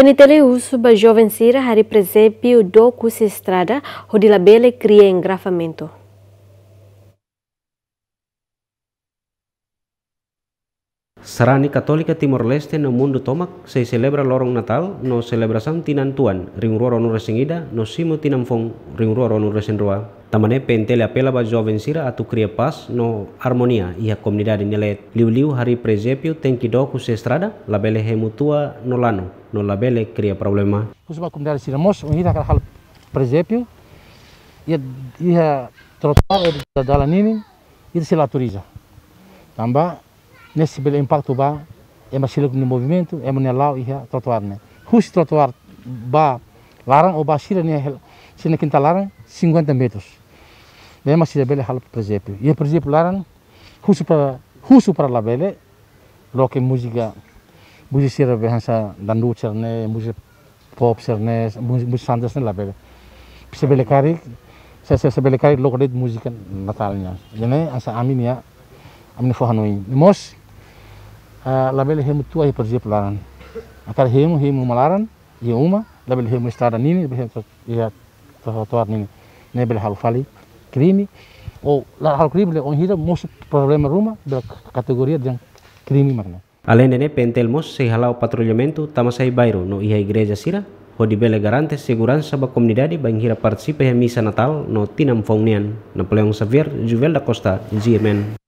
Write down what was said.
Penitele ba joven sira hari presepio do ho di labele cria engrafamento. Sarani Katolika Timor-Leste no mundo tomak se celebra lorong Natal no celebração tinantuan ring ruoro no resingida no simo tinamfong ring ruoro no resenroa. Tamane pentel apela ba joven sira atu cria paz no harmonia e a comunidade nele liu liu hari presépio tem que dar se estrada labele remutua no lano no labele cria problema. Kusuma comunidade sira mos unida kala hal presepio ia ia trotar da dalanini e se laturiza. Tamba nesse belo impacto ba é masilo no movimento é e ia trotar, né. Hus trotar ba larang obasira ne se na laran 50 metros. Daí uma cidade bela para Ia E laran husu lá, husu para russo para musika bela, logo e música, música será behansa da noite, né, música pop, né, música sandas né lá bela. Se bela cari, se se se bela cari logo de música natalnya. Jadi e, asa amin ya, amin fohanoi. Mos, lá bela hemu tua e presépio lá. Akar hemu hemu malaran, ia uma, lá bela hemu istara nini, hemu e, tovarni ne bile halfali krimi ou la halkrimi le onhira mos problema ruma da kategoria de crime magna Além Pentel pentelmos se halau patrulhamento tamasai bairro no iha igreja sira hodi bele garante segurança ba comunidade ba ingira participe misa natal no tinam fongnian Napoleão Xavier Juvel da Costa GMN